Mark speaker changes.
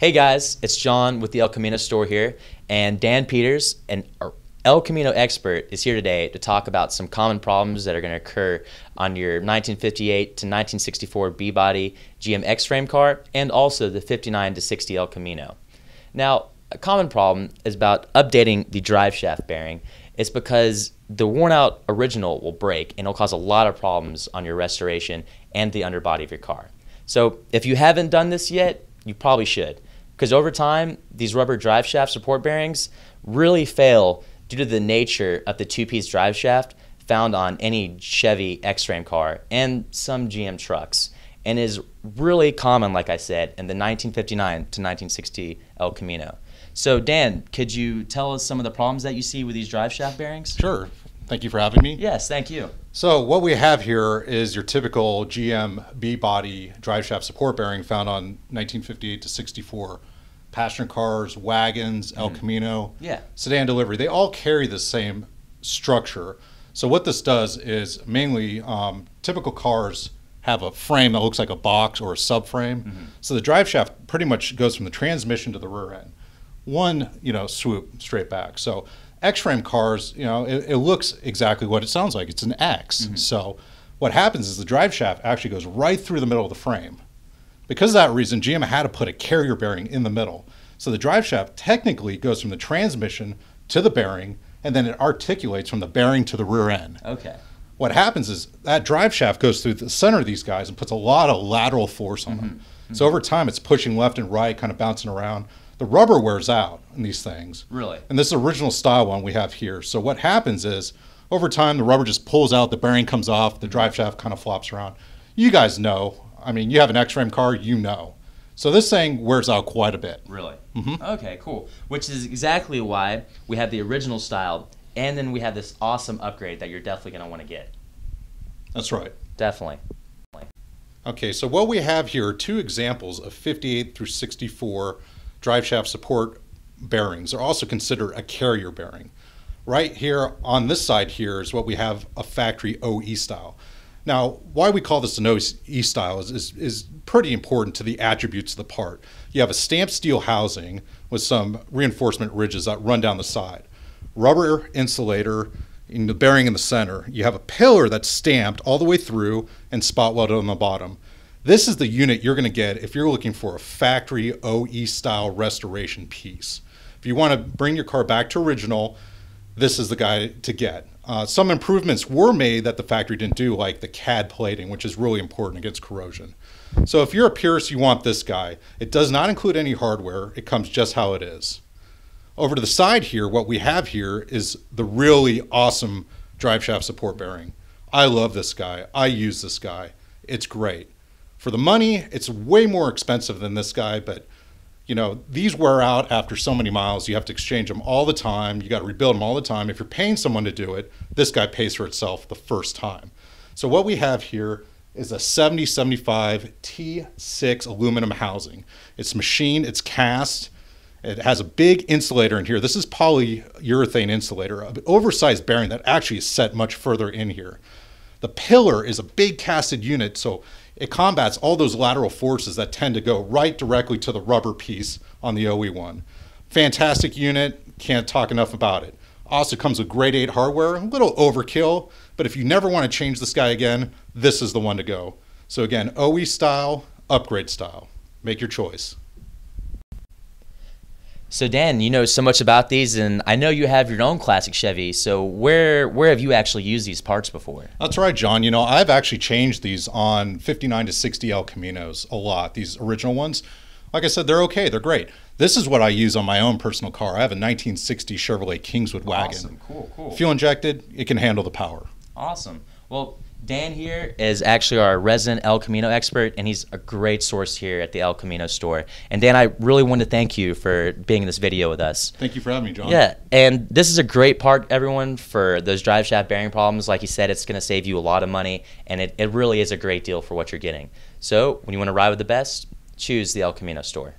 Speaker 1: Hey guys, it's John with the El Camino store here, and Dan Peters, an er, El Camino expert, is here today to talk about some common problems that are going to occur on your 1958 to 1964 B body GM X frame car and also the 59 to 60 El Camino. Now, a common problem is about updating the drive shaft bearing. It's because the worn out original will break and it'll cause a lot of problems on your restoration and the underbody of your car. So, if you haven't done this yet, you probably should. Because over time, these rubber drive shaft support bearings really fail due to the nature of the two piece drive shaft found on any Chevy X Frame car and some GM trucks, and is really common, like I said, in the 1959 to 1960 El Camino. So, Dan, could you tell us some of the problems that you see with these drive shaft bearings? Sure. Thank you for having me. Yes, thank you.
Speaker 2: So, what we have here is your typical GM B body drive shaft support bearing found on 1958 to 64 passenger cars, wagons, El mm. Camino, yeah. sedan delivery. They all carry the same structure. So what this does is mainly um, typical cars have a frame that looks like a box or a subframe. Mm-hmm. So the drive shaft pretty much goes from the transmission to the rear end, one you know swoop straight back. So X-frame cars, you know, it, it looks exactly what it sounds like. It's an X. Mm-hmm. So what happens is the drive shaft actually goes right through the middle of the frame. Because of that reason, GM had to put a carrier bearing in the middle. So the drive shaft technically goes from the transmission to the bearing, and then it articulates from the bearing to the rear end. Okay. What happens is that drive shaft goes through the center of these guys and puts a lot of lateral force on mm-hmm. them. Mm-hmm. So over time, it's pushing left and right, kind of bouncing around. The rubber wears out in these things. Really? And this is original style one we have here. So what happens is over time, the rubber just pulls out, the bearing comes off, the drive shaft kind of flops around. You guys know I mean, you have an x frame car, you know. So this thing wears out quite a bit. Really? Mm-hmm.
Speaker 1: Okay, cool. Which is exactly why we have the original style, and then we have this awesome upgrade
Speaker 2: that you're definitely going to want to get. That's right. Definitely. Okay, so what we have here are two examples of 58 through 64 drive shaft support bearings. They're also considered a carrier bearing. Right here on this side here is what we have a factory OE style. Now, why we call this an OE style is, is, is pretty important to the attributes of the part. You have a stamped steel housing with some reinforcement ridges that run down the side, rubber insulator, in the bearing in the center. You have a pillar that's stamped all the way through and spot welded on the bottom. This is the unit you're going to get if you're looking for a factory OE style restoration piece. If you want to bring your car back to original, this is the guy to get. Uh, some improvements were made that the factory didn't do, like the CAD plating, which is really important against corrosion. So if you're a purist, you want this guy. It does not include any hardware. It comes just how it is. Over to the side here, what we have here is the really awesome drive shaft support bearing. I love this guy. I use this guy. It's great. For the money, it's way more expensive than this guy, but you know, these wear out after so many miles. You have to exchange them all the time. You got to rebuild them all the time. If you're paying someone to do it, this guy pays for itself the first time. So what we have here is a 7075 T6 aluminum housing. It's machined, it's cast. It has a big insulator in here. This is polyurethane insulator, an oversized bearing that actually is set much further in here. The pillar is a big casted unit, so it combats all those lateral forces that tend to go right directly to the rubber piece on the OE1. Fantastic unit, can't talk enough about it. Also comes with grade 8 hardware, a little overkill, but if you never want to change this guy again, this is the one to go. So again, OE style, upgrade style. Make your choice.
Speaker 1: So Dan, you know so much about these, and I know you have your own classic Chevy. So where where have you
Speaker 2: actually used these parts before? That's right, John. You know I've actually changed these on 59 to 60 El Caminos a lot. These original ones, like I said, they're okay. They're great. This is what I use on my own personal car. I have a 1960 Chevrolet Kingswood wagon. Awesome. Cool. Cool. Fuel injected. It can handle the power.
Speaker 1: Awesome. Well, Dan here
Speaker 2: is actually our resident El Camino expert,
Speaker 1: and he's a great source here at the El Camino store. And Dan, I really want to thank you for being in this video with us. Thank you for having me, John. Yeah, and this is a great part, everyone, for those drive shaft bearing problems. Like he said, it's going to save you a lot of money, and it, it really is a great deal for what you're getting. So when you want to ride with the best, choose the El Camino store.